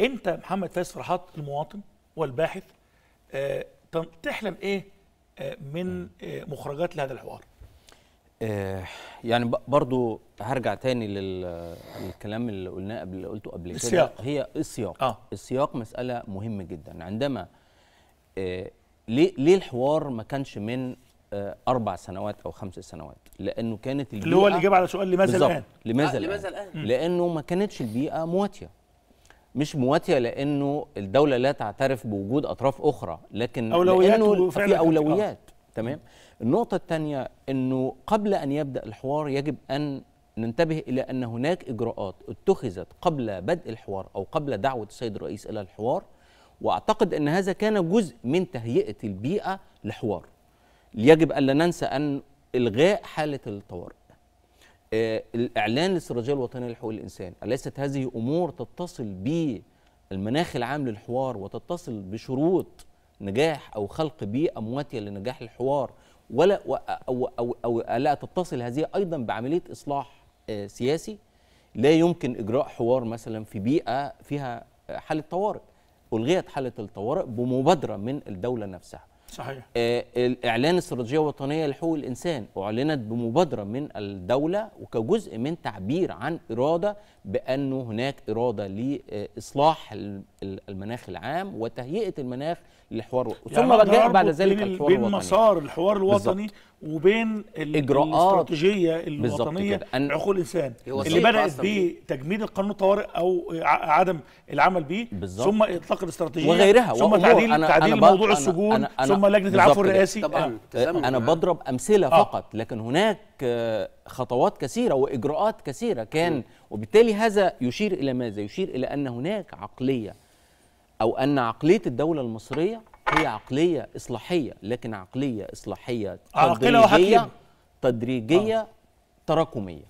انت محمد فايز فرحات المواطن والباحث آه، تحلم ايه آه، من آه، مخرجات لهذا الحوار يعني برضو هرجع تاني للكلام اللي قلناه قبل اللي قلته قبل كده هي السياق آه. السياق مساله مهمه جدا عندما ليه ليه الحوار ما كانش من اربع سنوات او خمس سنوات لانه كانت البيئه اللي هو الاجابه على سؤال لماذا الان لماذا الان لانه ما كانتش البيئه مواتيه مش مواتيه لانه الدوله لا تعترف بوجود اطراف اخرى لكن أولويات لانه في اولويات تمام النقطه الثانيه انه قبل ان يبدا الحوار يجب ان ننتبه الى ان هناك اجراءات اتخذت قبل بدء الحوار او قبل دعوه السيد الرئيس الى الحوار واعتقد ان هذا كان جزء من تهيئه البيئه لحوار يجب الا ننسى ان الغاء حاله الطوارئ آه، الإعلان الاستراتيجيه الوطنية لحقوق الإنسان أليست هذه أمور تتصل بالمناخ العام للحوار وتتصل بشروط نجاح أو خلق بيئة مواتية لنجاح الحوار ولا أو, أو, أو ألا تتصل هذه أيضا بعملية إصلاح آه، سياسي لا يمكن إجراء حوار مثلا في بيئة فيها حالة طوارئ ألغيت حالة الطوارئ بمبادرة من الدولة نفسها صحيح آه، اعلان استراتيجيه وطنيه لحقوق الانسان اعلنت بمبادره من الدوله وكجزء من تعبير عن اراده بانه هناك اراده لاصلاح المناخ العام وتهيئه المناخ للحوار يعني ثم بعد ذلك الحوار الوطني بين مسار الحوار الوطني بالزبط. وبين اجراءات الاستراتيجيه الوطنيه عقول الانسان اللي بدات بتجميد القانون الطوارئ او عدم العمل به ثم اطلاق الاستراتيجيه وغيرها ثم تعديل أنا تعديل أنا موضوع أنا السجون أنا أنا ثم لجنه العفو الرئاسي طبعا أه، انا بضرب امثله آه. فقط لكن هناك آه، خطوات كثيره واجراءات كثيره كان وبالتالي هذا يشير الى ماذا يشير الى ان هناك عقليه او ان عقليه الدوله المصريه هي عقليه اصلاحيه لكن عقليه اصلاحيه تدريجيه تدريجيه آه. تراكميه